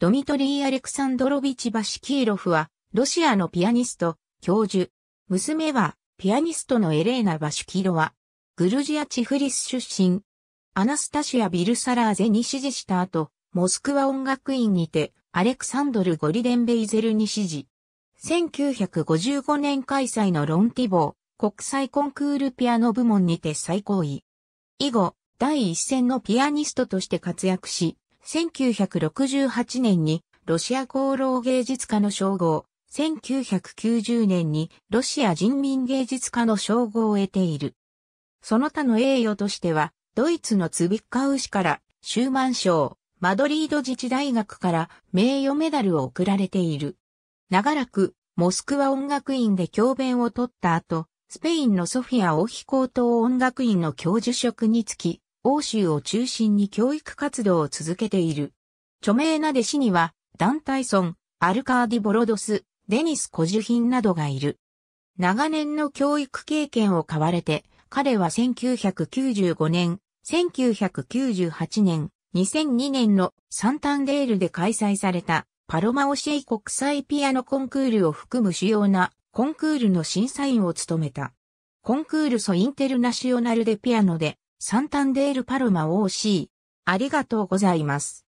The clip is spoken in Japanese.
ドミトリー・アレクサンドロビチ・バシキーロフは、ロシアのピアニスト、教授。娘は、ピアニストのエレーナ・バシュキロワ。グルジア・チフリス出身。アナスタシア・ビルサラーゼに支持した後、モスクワ音楽院にて、アレクサンドル・ゴリデンベイゼルに支持。1955年開催のロンティボー国際コンクールピアノ部門にて最高位。以後、第一線のピアニストとして活躍し、1968年にロシア功労芸術家の称号、1990年にロシア人民芸術家の称号を得ている。その他の栄誉としては、ドイツのツビッカウ氏からシューマン賞、マドリード自治大学から名誉メダルを贈られている。長らく、モスクワ音楽院で教鞭を取った後、スペインのソフィア王妃高等音楽院の教授職につき、欧州を中心に教育活動を続けている。著名な弟子には、ダンタイソン、アルカーディ・ボロドス、デニス・コジュヒンなどがいる。長年の教育経験を買われて、彼は1995年、1998年、2002年のサンタンデールで開催されたパロマオシェイ国際ピアノコンクールを含む主要なコンクールの審査員を務めた。コンクールソインテルナシオナルでピアノでサンタンデールパルマ OC。ありがとうございます。